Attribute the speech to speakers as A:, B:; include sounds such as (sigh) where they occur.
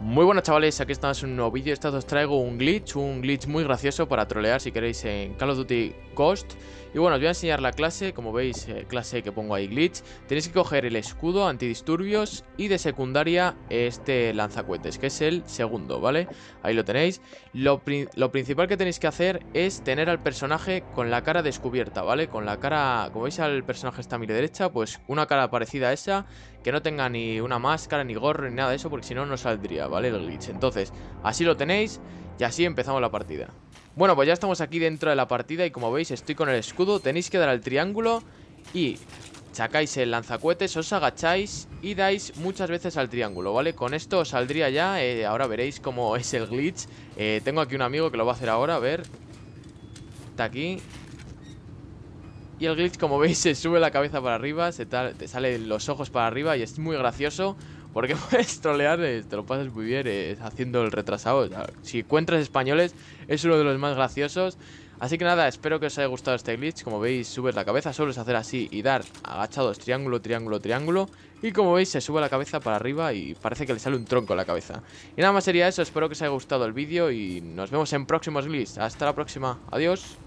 A: Muy buenas chavales, aquí estamos en un nuevo vídeo, esta os traigo un glitch, un glitch muy gracioso para trolear si queréis en Call of Duty Ghost Y bueno, os voy a enseñar la clase, como veis, eh, clase que pongo ahí glitch Tenéis que coger el escudo antidisturbios y de secundaria este lanzacuetes, que es el segundo, ¿vale? Ahí lo tenéis lo, lo principal que tenéis que hacer es tener al personaje con la cara descubierta, ¿vale? Con la cara, como veis al personaje está a mi derecha, pues una cara parecida a esa que no tenga ni una máscara, ni gorro, ni nada de eso, porque si no, no saldría, ¿vale? El glitch. Entonces, así lo tenéis y así empezamos la partida. Bueno, pues ya estamos aquí dentro de la partida y como veis estoy con el escudo. Tenéis que dar al triángulo y sacáis el lanzacuetes, os agacháis y dais muchas veces al triángulo, ¿vale? Con esto os saldría ya, eh, ahora veréis cómo es el glitch. Eh, tengo aquí un amigo que lo va a hacer ahora, a ver. Está aquí, y el glitch, como veis, (laughs) se sube la cabeza para arriba, se te salen los ojos para arriba y es muy gracioso porque (laughs) puedes trolear, eh, te lo pasas muy bien eh, haciendo el retrasado. si encuentras españoles, es uno de los más graciosos. Así que nada, espero que os haya gustado este glitch. Como veis, subes la cabeza, solo es hacer así y dar agachados, triángulo, triángulo, triángulo. Y como veis, se sube la cabeza para arriba y parece que le sale un tronco a la cabeza. Y nada más sería eso, espero que os haya gustado el vídeo y nos vemos en próximos glitches. Hasta la próxima, adiós.